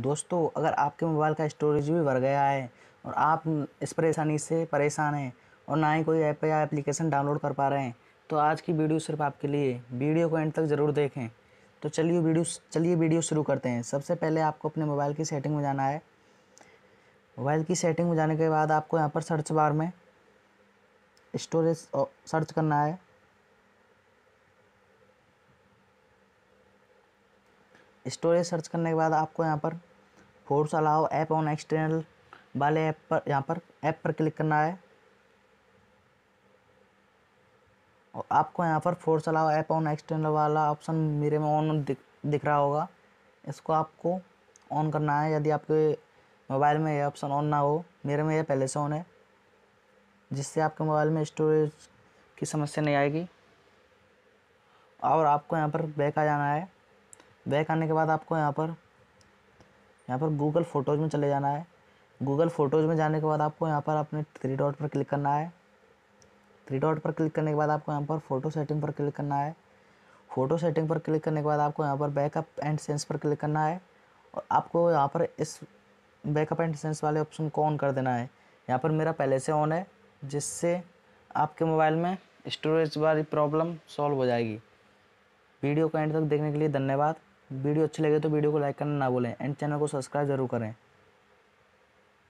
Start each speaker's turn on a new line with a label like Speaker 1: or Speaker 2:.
Speaker 1: दोस्तों अगर आपके मोबाइल का स्टोरेज भी भर गया है और आप इस परेशानी से परेशान हैं और ना ही कोई ऐप या एप्लीकेशन डाउनलोड कर पा रहे हैं तो आज की वीडियो सिर्फ आपके लिए वीडियो को एंड तक ज़रूर देखें तो चलिए वीडियो चलिए वीडियो शुरू करते हैं सबसे पहले आपको अपने मोबाइल की सेटिंग में जाना है मोबाइल की सेटिंग में जाने के बाद आपको यहाँ पर सर्च बार में स्टोरेज सर्च करना है स्टोरेज सर्च करने के बाद आपको यहाँ पर force allow app on external वाले ऐप पर यहाँ पर ऐप पर क्लिक करना है और आपको यहाँ पर force allow app on external वाला ऑप्शन मेरे में ऑन दिख दिख रहा होगा इसको आपको ऑन करना है यदि आपके मोबाइल में ये ऑप्शन ऑन ना हो मेरे में यह पहले से ऑन है जिससे आपके मोबाइल में स्टोरेज की समस्या नहीं आएगी और आपको यहाँ पर बैक आ जाना है बैक आने के बाद आपको यहाँ पर यहाँ पर गूगल फ़ोटोज़ में चले जाना है गूगल फ़ोटोज़ में जाने के बाद आपको यहाँ पर अपने थ्री डॉट पर क्लिक करना है थ्री डॉट पर क्लिक करने के बाद आपको यहाँ पर फ़ोटो सेटिंग पर क्लिक करना है फ़ोटो सेटिंग पर क्लिक करने के बाद आपको यहाँ पर बैकअप एंड सेंस पर क्लिक करना है और आपको यहाँ पर इस बैकअप एंड सेंस वाले ऑप्शन को ऑन कर देना है यहाँ पर मेरा पहले से ऑन है जिससे आपके मोबाइल में स्टोरेज वाली प्रॉब्लम सॉल्व हो जाएगी वीडियो को एंड तक देखने के लिए धन्यवाद वीडियो अच्छी लगे तो वीडियो को लाइक करना ना बोलें एंड चैनल को सब्सक्राइब जरूर करें